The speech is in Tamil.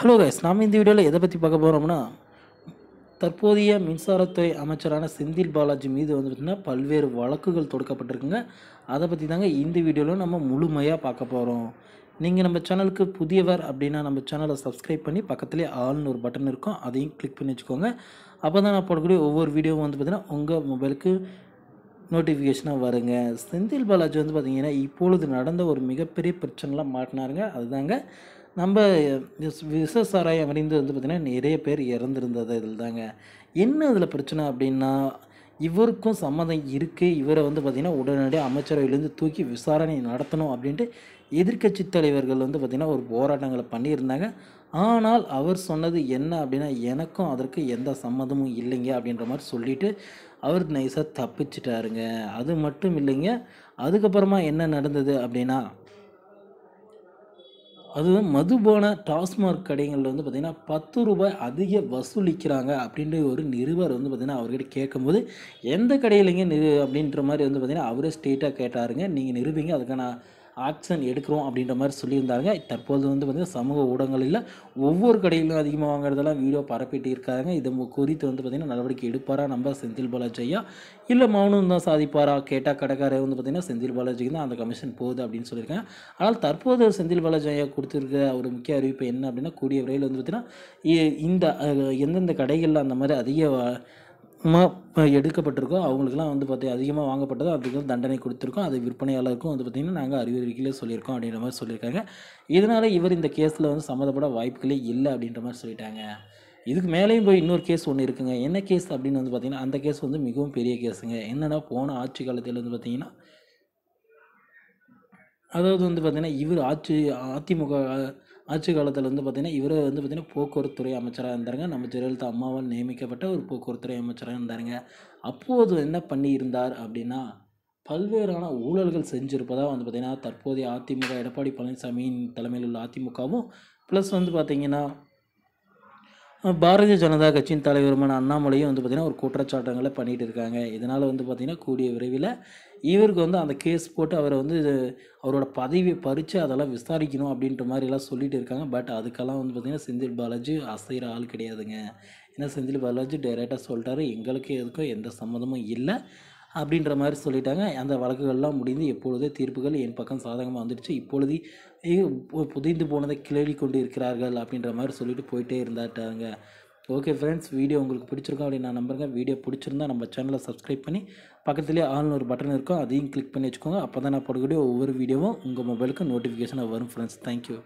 ஹலோ கைஸ் நாம் இந்த வீடியோவில் எதை பற்றி பார்க்க போகிறோம்னா தற்போதைய மின்சாரத்துறை அமைச்சரான செந்தில் பாலாஜி மீது வந்து பார்த்திங்கன்னா பல்வேறு வழக்குகள் தொடுக்கப்பட்டிருக்குங்க அதை பற்றி தாங்க இந்த வீடியோவில் நம்ம முழுமையாக பார்க்க போகிறோம் நீங்கள் நம்ம சேனலுக்கு புதியவர் அப்படின்னா நம்ம சேனலை சப்ஸ்கிரைப் பண்ணி பக்கத்துலேயே ஆள்னு ஒரு பட்டன் இருக்கும் அதையும் கிளிக் பண்ணி வச்சுக்கோங்க அப்போ தான் நான் போடக்கூடிய ஒவ்வொரு வீடியோவும் வந்து பார்த்திங்கன்னா உங்கள் மொபைலுக்கு நோட்டிஃபிகேஷனாக வருங்க செந்தில் பாலாஜி வந்து பார்த்திங்கன்னா இப்பொழுது நடந்த ஒரு மிகப்பெரிய பிரச்சனைலாம் மாட்டினாருங்க அதுதாங்க நம்ம விசசாராயம் அணிந்து வந்து பார்த்திங்கன்னா நிறைய பேர் இறந்துருந்தது இதில் தாங்க என்ன அதில் பிரச்சனை அப்படின்னா இவருக்கும் சம்மந்தம் இருக்குது இவரை வந்து பார்த்திங்கன்னா உடனடியாக அமைச்சரவையிலேருந்து தூக்கி விசாரணை நடத்தணும் அப்படின்ட்டு எதிர்கட்சி தலைவர்கள் வந்து பார்த்திங்கன்னா ஒரு போராட்டங்களை பண்ணியிருந்தாங்க ஆனால் அவர் சொன்னது என்ன அப்படின்னா எனக்கும் அதற்கு எந்த சம்மந்தமும் இல்லைங்க அப்படின்ற மாதிரி சொல்லிவிட்டு அவர் நைஸாக தப்பிச்சிட்டாருங்க அது மட்டும் இல்லைங்க அதுக்கப்புறமா என்ன நடந்தது அப்படின்னா அதுவும் மதுபான டாஸ்மார்க் கடைகளில் வந்து பார்த்திங்கன்னா பத்து ரூபாய் அதிக வசூலிக்கிறாங்க அப்படின்ற ஒரு நிருபர் வந்து பார்த்திங்கன்னா அவர்கிட்ட கேட்கும்போது எந்த கடையிலைங்க நிறு அப்படின்ற மாதிரி வந்து பார்த்திங்கன்னா அவரே ஸ்ட்ரெயிட்டாக கேட்டாருங்க நீங்கள் நிறுவீங்க அதுக்கான ஆக்ஷன் எடுக்கிறோம் அப்படின்ற மாதிரி சொல்லியிருந்தாங்க தற்போது வந்து பார்த்திங்கன்னா சமூக ஊடகங்களில் ஒவ்வொரு கடையிலும் அதிகமாக வாங்குறதெல்லாம் வீடியோ பரப்பிட்டு இருக்காங்க இது குறித்து வந்து பார்த்திங்கன்னா நடவடிக்கை எடுப்பாரா நம்ம செந்தில் பாலாஜியா இல்லை மௌனம் தான் சாதிப்பாரா கேட்டால் கடைக்காரர் வந்து பார்த்திங்கன்னா செந்தில் பாலாஜிக்கு தான் அந்த கமிஷன் போகுது அப்படின்னு சொல்லியிருக்காங்க ஆனால் தற்போது செந்தில் பாலாஜியா கொடுத்துருக்க ஒரு முக்கிய அறிவிப்பு என்ன அப்படின்னா கூடிய விரைவில் வந்து பார்த்திங்கன்னா இந்த எந்தெந்த கடைகளில் அந்த மாதிரி அதிக எடுக்கப்பட்டிருக்கோ அவங்களுக்குலாம் வந்து பார்த்தீங்க அதிகமாக வாங்கப்பட்டதோ அதுக்கு தண்டனை கொடுத்துருக்கோம் அது விற்பனையாளருக்கும் வந்து பார்த்திங்கன்னா நாங்கள் அறிவுரைகளே சொல்லியிருக்கோம் அப்படின்ற மாதிரி சொல்லியிருக்காங்க இதனால் இவர் இந்த கேஸில் வந்து சம்மந்தப்பட வாய்ப்புகளே இல்லை அப்படின்ற மாதிரி சொல்லிட்டாங்க இதுக்கு மேலேயும் போய் இன்னொரு கேஸ் ஒன்று இருக்குங்க என்ன கேஸ் அப்படின்னு வந்து பார்த்திங்கன்னா அந்த கேஸ் வந்து மிகவும் பெரிய கேஸுங்க என்னென்னா போன ஆட்சி காலத்தில் வந்து பார்த்திங்கன்னா அதாவது வந்து பார்த்திங்கன்னா இவர் ஆட்சி அதிமுக ஆட்சி காலத்தில் வந்து பார்த்திங்கன்னா இவர் வந்து பார்த்திங்கன்னா போக்குவரத்துறை அமைச்சராக இருந்தாருங்க நம்ம ஜெயலலிதா அம்மாவால் நியமிக்கப்பட்ட ஒரு போக்குவரத்துறை அமைச்சராக இருந்தாருங்க அப்போது என்ன பண்ணியிருந்தார் அப்படின்னா பல்வேறான ஊழல்கள் செஞ்சுருப்பதாக வந்து பார்த்திங்கன்னா தற்போதைய அதிமுக எடப்பாடி பழனிசாமியின் தலைமையில் உள்ள அதிமுகவும் ப்ளஸ் வந்து பார்த்திங்கன்னா பாரதிய ஜனதா கட்சியின் தலைவருமான அண்ணாமலையும் வந்து பார்த்திங்கன்னா ஒரு குற்றச்சாட்டங்களை பண்ணிகிட்டு இருக்காங்க இதனால் வந்து பார்த்திங்கன்னா கூடிய விரைவில் இவருக்கு வந்து அந்த கேஸ் போட்டு அவரை வந்து அவரோட பதவியை பறித்து அதெல்லாம் விசாரிக்கணும் அப்படின்ற மாதிரிலாம் சொல்லிகிட்டு இருக்காங்க பட் அதுக்கெல்லாம் வந்து பார்த்திங்கன்னா செந்தில் பாலாஜி அசைகிற ஆள் கிடையாதுங்க ஏன்னா செந்தில் பாலாஜி டைரெக்டாக சொல்லிட்டாரு எங்களுக்கு எதுக்கும் எந்த சம்மந்தமும் இல்லை அப்படின்ற மாதிரி சொல்லிட்டாங்க அந்த வழக்குகள்லாம் முடிந்து எப்பொழுதோ தீர்ப்புகள் என் பக்கம் சாதகமாக வந்துடுச்சு இப்பொழுது புதைந்து போனதை கிளறி கொண்டு இருக்கிறார்கள் அப்படின்ற மாதிரி சொல்லிட்டு போயிட்டே இருந்தாட்டாங்க ஓகே ஃப்ரெண்ட்ஸ் வீடியோ உங்களுக்கு பிடிச்சிருக்கோம் அப்படின்னு நான் நம்புறேன் வீடியோ பிடிச்சிருந்தா நம்ம சேனலை சப்ஸ்கிரைப் பண்ணி பக்கத்துலேயே ஆள்னு ஒரு பட்டன் இருக்கும் அதையும் கிளிக் பண்ணி வச்சுக்கோங்க அப்போ தான் நான் போடக்கூடிய ஒவ்வொரு வீடியோவும் உங்கள் மொபைலுக்கு நோட்டிஃபிகேஷனாக வரும் ஃப்ரெண்ட்ஸ் தேங்க்யூ